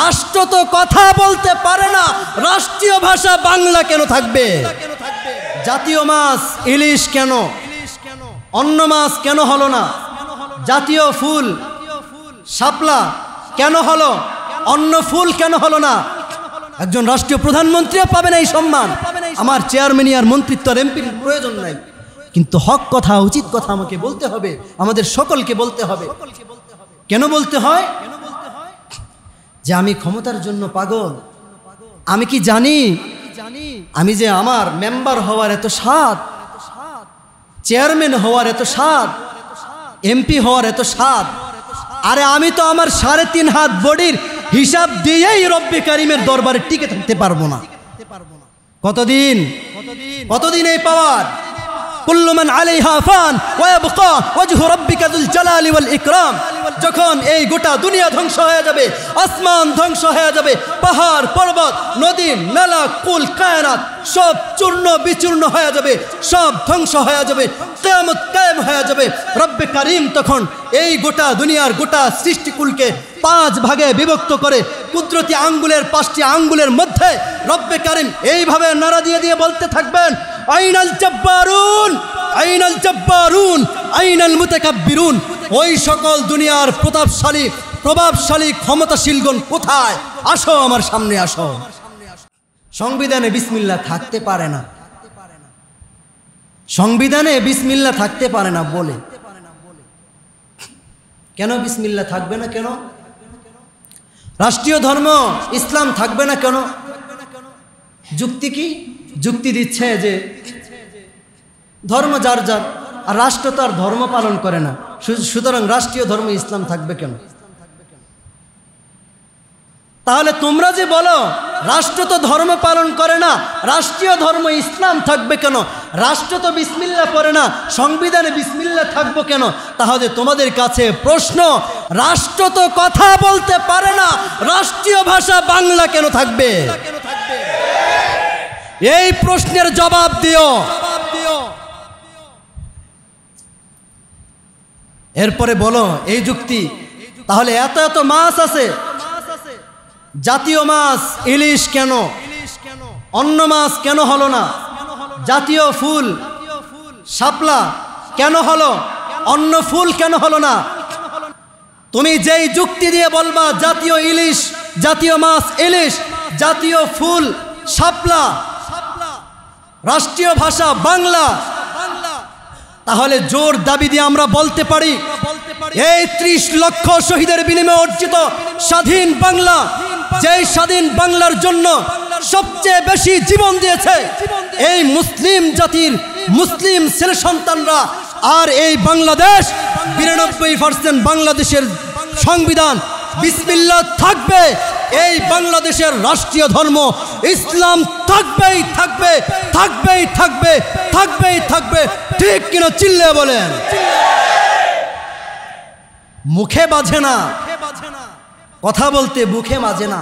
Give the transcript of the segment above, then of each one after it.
রাষ্ট্র তো কথা বলতে পারে না রাষ্ট্রীয় ভাষা বাংলা কেন থাকবে জাতীয় মাছ ইলিশ কেন অন্য মাছ কেন হলো না জাতীয় ফুল শাপলা কেন হলো অন্য ফুল কেন হলো না একজন রাষ্ট্রীয় প্রধানমন্ত্রীও পাবেন এই সম্মান আমার চেয়ারম্যান আর মন্ত্রিত্বর এমপির প্রয়োজন নাই কিন্তু হক কথা উচিত কথা আমাকে বলতে হবে আমাদের সকলকে বলতে হবে কেন বলতে হয় যে আমি ক্ষমতার জন্য পাগল আমি কি জানি আমি যে আমার মেম্বার হওয়ার এত সাত চেয়ারম্যান হওয়ার এত সাত এমপি হওয়ার এত সাত আরে আমি তো আমার সাড়ে তিন হাত বডির হিসাব দিয়েই রব্বি কারিমের দরবারে টিকে থাকতে পারবো না কতদিন কতদিন এই পাওয়ার কুল্লু মান আলাইহা ফান ওয়াবকা ওয়াজহু রাব্বিকা যুল জালালি ওয়াল যখন এই গোটা দুনিয়া ধ্বংস হয়ে যাবে আসমান ধ্বংস হয়ে যাবে পাহাড় পর্বত নদী নালা কুল কায়নাত সব চূর্ণ বিচূর্ণ হয়ে যাবে সব ধ্বংস হয়ে যাবে কেয়ামত কায়েম হয়ে যাবে রব্বে কারিম তখন এই গোটা দুনিয়ার গোটা সৃষ্টিকুলকে পাঁচ ভাগে বিভক্ত করে কুদরতি আঙ্গুলের পাঁচটি আঙ্গুলের মধ্যে রব্বে কারিম এইভাবে নাড়া দিয়ে দিয়ে বলতে থাকবেন আইনাল জব্বারুন আইনাল জব্বারুন আইনাল মুতাকাব্বিরুন ওই সকল দুনিয়ার প্রতাপশালী প্রভাবশালী ক্ষমতাশীলগণ কোথায় আসো আমার সামনে আসো সংবিধানে বিসমিল্লা থাকতে পারে না সংবিধানে বিসমিল্লা থাকতে পারে না বলে কেন বিসমিল্লা থাকবে না কেন রাষ্ট্রীয় ধর্ম ইসলাম থাকবে না কেন যুক্তি কি যুক্তি দিচ্ছে যে ধর্ম যার যার আর রাষ্ট্র তার ধর্ম পালন করে না সুতরাং রাষ্ট্রীয় ধর্ম ইসলাম থাকবে কেন তাহলে তোমরা যে বলো রাষ্ট্র তো ধর্ম পালন করে না রাষ্ট্রীয় ধর্ম ইসলাম থাকবে কেন রাষ্ট্র তো বিসমিল্লা পড়ে না সংবিধানে বিসমিল্লা থাকবো কেন তাহলে তোমাদের কাছে প্রশ্ন রাষ্ট্র তো কথা বলতে পারে না রাষ্ট্রীয় ভাষা বাংলা কেন থাকবে এই প্রশ্নের জবাব দিও এরপরে বলো এই যুক্তি তাহলে এত এত মাছ আছে জাতীয় মাছ ইলিশ কেন অন্য মাছ কেন হলো না জাতীয় ফুল শাপলা কেন হলো অন্য ফুল কেন হলো না তুমি যেই যুক্তি দিয়ে বলবা জাতীয় ইলিশ জাতীয় মাছ ইলিশ জাতীয় ফুল শাপলা রাষ্ট্রীয় ভাষা বাংলা তাহলে জোর দাবি দিয়ে আমরা বলতে পারি এই ত্রিশ লক্ষ শহীদের বিনিময়ে অর্জিত স্বাধীন বাংলা যে স্বাধীন বাংলার জন্য সবচেয়ে বেশি জীবন দিয়েছে এই মুসলিম জাতির মুসলিম ছেলে সন্তানরা আর এই বাংলাদেশ বিরানব্বই পার্সেন্ট বাংলাদেশের সংবিধান বিসমিল্লা থাকবে এই বাংলাদেশের রাষ্ট্রীয় ধর্ম ইসলাম থাকবেই থাকবে থাকবেই থাকবে থাকবেই থাকবে ঠিক কিনা চিল্লে বলেন মুখে বাজে না কথা বলতে মুখে মাঝে না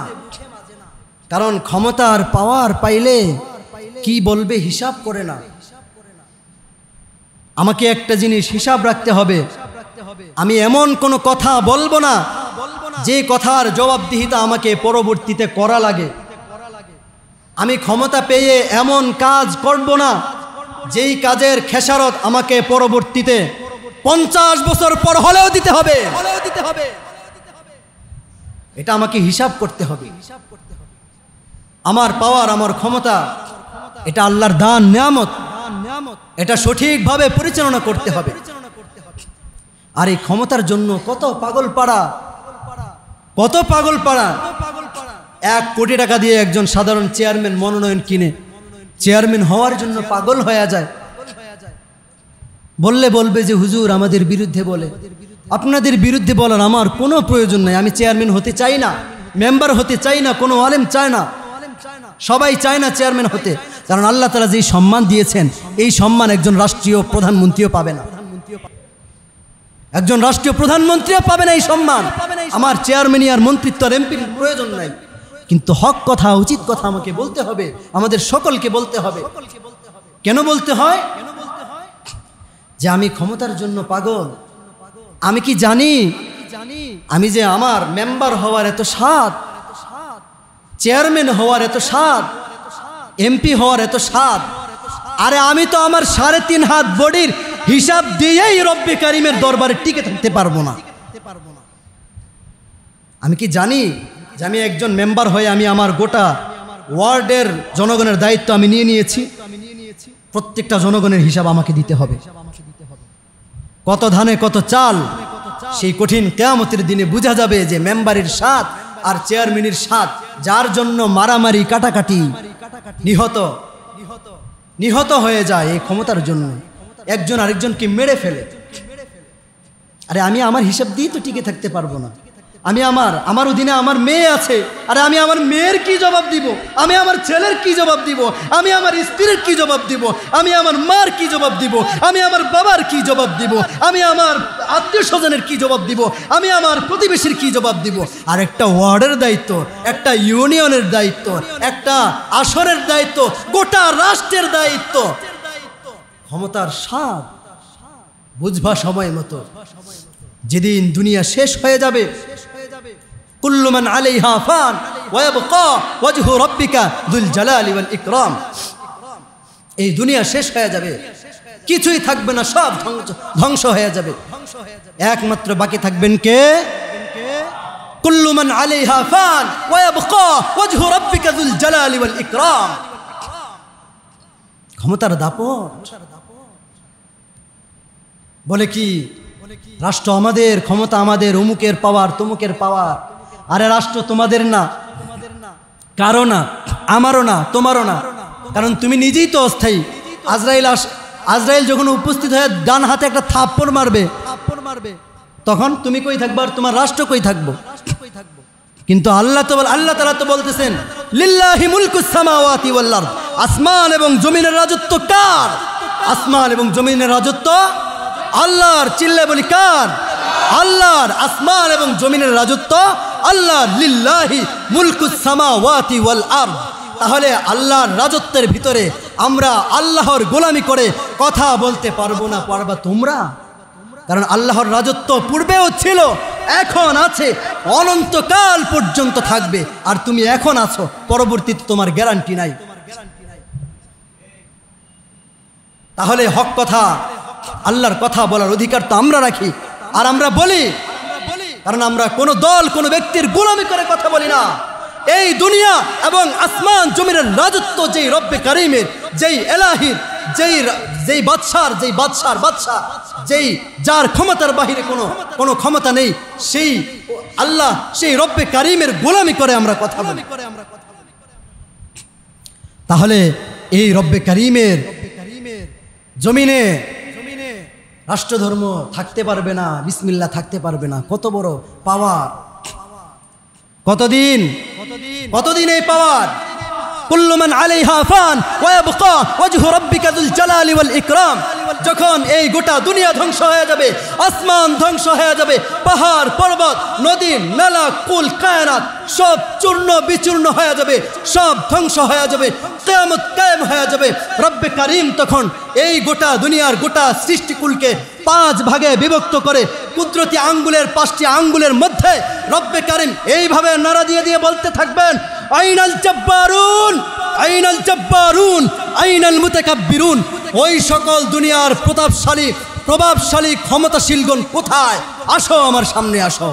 কারণ ক্ষমতার পাওয়ার পাইলে কি বলবে হিসাব করে না আমাকে একটা জিনিস হিসাব রাখতে হবে আমি এমন কোনো কথা বলবো না যে কথার জবাবদিহিতা আমাকে পরবর্তীতে করা লাগে আমি ক্ষমতা পেয়ে এমন কাজ করব না যেই কাজের খেসারত আমাকে পরবর্তীতে পঞ্চাশ বছর পর হলেও দিতে হবে হলেও দিতে হবে এটা আমাকে হিসাব করতে হবে আমার পাওয়ার আমার ক্ষমতা এটা আল্লাহর দান নিয়ামত এটা সঠিকভাবে পরিচালনা করতে হবে আর এই ক্ষমতার জন্য কত পাগল পাড়া কত পাগল পাড়া এক কোটি টাকা দিয়ে একজন সাধারণ চেয়ারম্যান মনোনয়ন কিনে চেয়ারম্যান হওয়ার জন্য পাগল হয়ে যায় বললে বলবে যে হুজুর আমাদের বিরুদ্ধে বলে আপনাদের বিরুদ্ধে বলার আমার কোনো প্রয়োজন নাই আমি চেয়ারম্যান হতে চাই না মেম্বার হতে চাই না কোনো আলেম চায় না সবাই চায় না চেয়ারম্যান হতে কারণ আল্লাহ তালা যেই সম্মান দিয়েছেন এই সম্মান একজন রাষ্ট্রীয় প্রধানমন্ত্রীও পাবে না একজন রাষ্ট্রীয় প্রধানমন্ত্রীও পাবে না এই সম্মান আমার চেয়ারম্যানই আর মন্ত্রিত্ব আর এমপির প্রয়োজন নাই কিন্তু হক কথা উচিত কথা আমাকে বলতে হবে আমাদের সকলকে বলতে হবে কেন বলতে হয় যে আমি ক্ষমতার জন্য পাগল আমি কি জানি আমি যে আমার মেম্বার হওয়ার এত স্বাদ চেয়ারম্যান হওয়ার এত স্বাদ এমপি হওয়ার এত স্বাদ আরে আমি তো আমার সাড়ে তিন হাত বডির হিসাব দিয়েই রব্বে কারিমের দরবারে টিকে থাকতে পারবো না আমি কি জানি যে আমি একজন মেম্বার হয়ে আমি আমার গোটা ওয়ার্ডের জনগণের দায়িত্ব আমি নিয়ে নিয়েছি প্রত্যেকটা জনগণের হিসাব আমাকে দিতে হবে কত ধানে কত চাল সেই কঠিন কেয়ামতের দিনে বোঝা যাবে যে মেম্বারের স্বাদ আর চেয়ারম্যানের সাথ যার জন্য মারামারি কাটাকাটি নিহত নিহত নিহত হয়ে যায় এই ক্ষমতার জন্য একজন আরেকজনকে মেরে ফেলে আরে আমি আমার হিসাব দিয়ে তো টিকে থাকতে পারবো না আমি আমার আমার অধীনে আমার মেয়ে আছে আরে আমি আমার মেয়ের কি জবাব দিব আমি আমার ছেলের কি জবাব দিব আমি আমার স্ত্রীর কি জবাব দিব আমি আমার মার কি জবাব দিব আমি আমার বাবার কি জবাব দিব আমি আমার আত্মীয় স্বজনের কি জবাব দিব আমি আমার প্রতিবেশীর কি জবাব দিব আর একটা ওয়ার্ডের দায়িত্ব একটা ইউনিয়নের দায়িত্ব একটা আসরের দায়িত্ব গোটা রাষ্ট্রের দায়িত্ব ক্ষমতার সাপ বুঝবা সময় মতো যেদিন দুনিয়া শেষ হয়ে যাবে কুল্লুমান এই দুনিয়া শেষ হয়ে যাবে কিছুই থাকবে না সব ধ্বংস হয়ে যাবে একমাত্র বাকি থাকবেন কে কুল্লুমান আলি হাফান ওয়াবকা ওয়াজহু ক্ষমতার দাপট বলে কি রাষ্ট্র আমাদের ক্ষমতা আমাদের অমুকের পাওয়ার তমুকের পাওয়ার আরে রাষ্ট্র তোমাদের না কারো না আমারও না তোমারও না কারণ তুমি নিজেই তো অস্থায়ী আজরাইল আস আজরাইল যখন উপস্থিত হয়ে ডান হাতে একটা থাপ্পড় মারবে থাপ্পড় মারবে তখন তুমি কই থাকবো আর তোমার রাষ্ট্র কই থাকবো কিন্তু আল্লাহ তো আল্লাহ তালা তো বলতেছেন আসমান এবং জমিনের রাজত্ব কার আসমান এবং জমিনের রাজত্ব আল্লাহর চিল্লে বলি কার আল্লাহর আসমান এবং জমিনের রাজত্ব আল্লাহ লিল্লাহি ওয়াতি ওয়াল আর তাহলে আল্লাহর রাজত্বের ভিতরে আমরা আল্লাহর গোলামি করে কথা বলতে পারবো না পারবা তোমরা কারণ আল্লাহর রাজত্ব পূর্বেও ছিল এখন আছে অনন্তকাল পর্যন্ত থাকবে আর তুমি এখন আছো পরবর্তীতে তোমার গ্যারান্টি নাই তাহলে হক কথা আল্লাহর কথা বলার অধিকার তো আমরা রাখি আর আমরা বলি কারণ আমরা কোনো দল কোনো ব্যক্তির গোলামি করে কথা বলি না এই দুনিয়া এবং আসমান জমির রাজত্ব যেই রব্বে কারিমের যেই এলাহির যেই যেই বাদশার যেই বাদশার বাদশাহ যেই যার ক্ষমতার বাহিরে কোনো কোনো ক্ষমতা নেই সেই আল্লাহ সেই রব্বে কারিমের গোলামি করে আমরা কথা বলি তাহলে এই রব্বে কারিমের জমিনে রাষ্ট্রধর্ম থাকতে পারবে না বিসমিল্লা থাকতে পারবে না কত বড় পাওয়ার কতদিন কতদিন এই পাওয়ার কুল্লুমান আলাইহা ফান ওয়াবকা ওয়াজহু রাব্বিকা যুল জালালি ওয়াল ইকরাম যখন এই গোটা দুনিয়া ধ্বংস হয়ে যাবে আসমান ধ্বংস হয়ে যাবে পাহাড় পর্বত নদী নালা কুল কায়নাত সব চূর্ণ বিচূর্ণ হয়ে যাবে সব ধ্বংস হয়ে যাবে কেয়ামত কায়েম হয়ে যাবে রব্বে কারিম তখন এই গোটা দুনিয়ার গোটা সৃষ্টিকুলকে পাঁচ ভাগে বিভক্ত করে কুদরতি আঙ্গুলের পাঁচটি আঙ্গুলের মধ্যে রব্বে কারিম এইভাবে নাড়া দিয়ে দিয়ে বলতে থাকবেন আইনাল চব্বারুন আইনাল চব্বারুন আইনাল মুতাকাব্বিরুন ওই সকল দুনিয়ার প্রতাপশালী প্রভাবশালী ক্ষমতাশীলগণ কোথায় আসো আমার সামনে আসো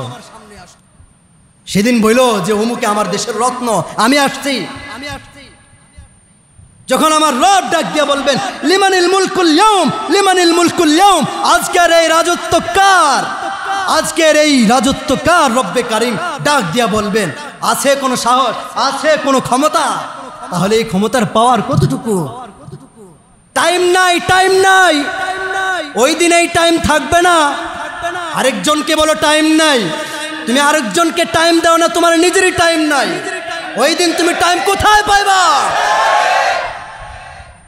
সেদিন বইল যে অমুকে আমার দেশের রত্ন আমি আসছি আমি আসছি যখন আমার রব ডাক দিয়ে বলবেন লিমানিল মুলকুল ইয়াউম লিমানিল মুলকুল ইয়াউম আজকের এই রাজত্ব কার আজকের এই রাজত্ব কার রব্বে কারিম ডাক দিয়া বলবেন আছে কোনো সাহস আছে কোনো ক্ষমতা তাহলে এই ক্ষমতার পাওয়ার কতটুকু টাইম নাই টাইম নাই ওই দিন এই টাইম থাকবে না আরেকজনকে বলো টাইম নাই তুমি আরেকজনকে টাইম দাও না তোমার নিজেরই টাইম নাই ওই দিন তুমি টাইম কোথায় পাইবা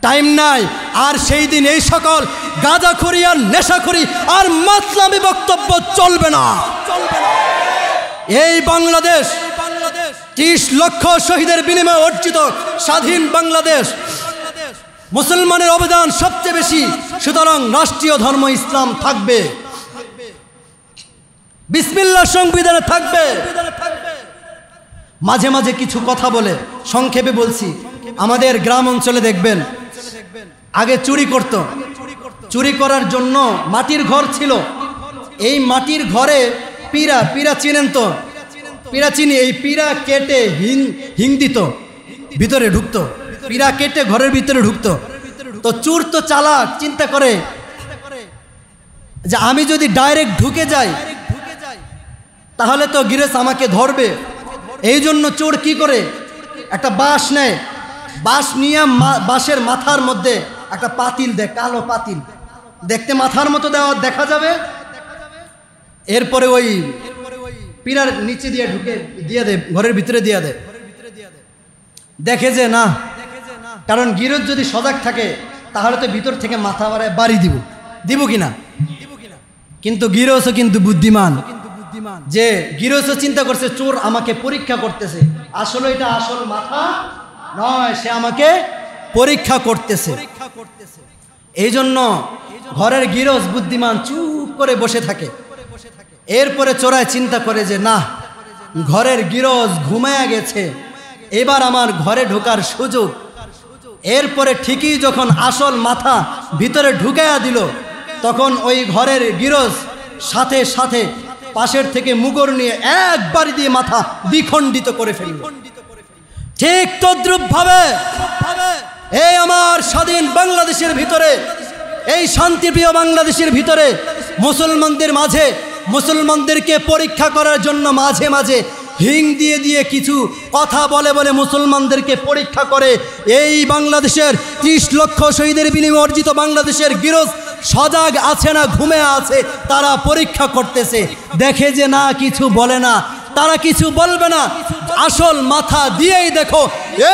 টাইম নাই আর সেই দিন এই সকল গাঁজাখড়ি আর নেশাখড়ি আর মাতলামি বক্তব্য চলবে না চলবে না এই বাংলাদেশ ত্রিশ লক্ষ শহীদের বিনিময়ে অর্জিত স্বাধীন বাংলাদেশ মুসলমানের অবদান সবচেয়ে বেশি সুতরাং রাষ্ট্রীয় ধর্ম ইসলাম থাকবে বিসমিল্লা সংবিধানে থাকবে মাঝে মাঝে কিছু কথা বলে সংক্ষেপে বলছি আমাদের গ্রাম অঞ্চলে দেখবেন আগে চুরি করত চুরি করার জন্য মাটির ঘর ছিল এই মাটির ঘরে পীরা পীরা চিনেন তো পীরা চিনি এই পীরা কেটে হিং হিং দিত ভিতরে ঢুকতো পীরা কেটে ঘরের ভিতরে ঢুকতো তো চুর তো চালাক চিন্তা করে যে আমি যদি ডাইরেক্ট ঢুকে যাই তাহলে তো গিরেস আমাকে ধরবে এই জন্য চোর কি করে একটা বাঁশ নেয় বাঁশ নিয়ে বাঁশের মাথার মধ্যে একটা পাতিল দেখ কালো পাতিল দেখতে মাথার মতো দেওয়া দেখা যাবে এরপরে ওই পিলার নিচে দিয়ে ঢুকে দিয়ে দে ঘরের ভিতরে দিয়ে দে দেখে যে না কারণ গিরজ যদি সজাগ থাকে তাহলে তো ভিতর থেকে মাথা বাড়ায় বাড়ি দিব দিব কিনা কিন্তু গিরসও কিন্তু বুদ্ধিমান যে গিরসও চিন্তা করছে চোর আমাকে পরীক্ষা করতেছে আসলে এটা আসল মাথা নয় সে আমাকে পরীক্ষা করতেছে এই জন্য ঘরের গিরস বুদ্ধিমান চুপ করে বসে থাকে এরপরে চোরায় চিন্তা করে যে না ঘরের গিরস ঘুমায়া গেছে এবার আমার ঘরে ঢোকার সুযোগ এরপরে ঠিকই যখন আসল মাথা ভিতরে ঢুকাইয়া দিল তখন ওই ঘরের গিরস সাথে সাথে পাশের থেকে মুগর নিয়ে একবার দিয়ে মাথা দ্বিখণ্ডিত করে ফেলল ঠিক তদ্রুপ ভাবে এই আমার স্বাধীন বাংলাদেশের ভিতরে এই শান্তিপ্রিয় বাংলাদেশের ভিতরে মুসলমানদের মাঝে মুসলমানদেরকে পরীক্ষা করার জন্য মাঝে মাঝে হিং দিয়ে দিয়ে কিছু কথা বলে বলে মুসলমানদেরকে পরীক্ষা করে এই বাংলাদেশের ত্রিশ লক্ষ শহীদের বিনিময়ে অর্জিত বাংলাদেশের গিরজ সজাগ আছে না ঘুমে আছে তারা পরীক্ষা করতেছে দেখে যে না কিছু বলে না তারা কিছু বলবে না আসল মাথা দিয়েই দেখো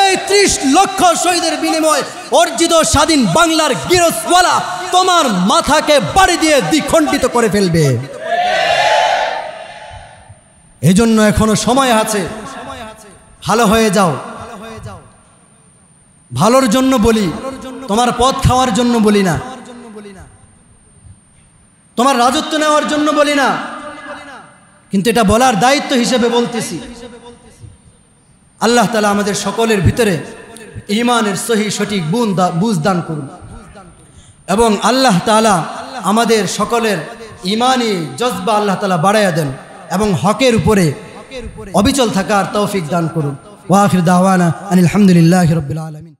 এই ত্রিশ লক্ষ শহীদের বিনিময়ে অর্জিত স্বাধীন বাংলার গিরসওয়ালা তোমার মাথাকে বাড়ি দিয়ে দ্বিখণ্ডিত করে ফেলবে এই জন্য এখনো সময় আছে ভালো হয়ে যাও ভালোর জন্য বলি তোমার পথ খাওয়ার জন্য বলি না তোমার রাজত্ব নেওয়ার জন্য বলি না কিন্তু এটা বলার দায়িত্ব হিসেবে বলতেছি আল্লাহ তালা আমাদের সকলের ভিতরে ইমানের সহি সঠিক বুন বুঝ দান করুন এবং আল্লাহ তালা আমাদের সকলের ইমানই জজবা আল্লাহ তালা বাড়াইয়া দেন এবং হকের উপরে অবিচল থাকার তৌফিক দান করুন ওয়াফির দাওয়ানা আনিলামদুলিল্লাহ আলহামদুলিল্লাহ রবিল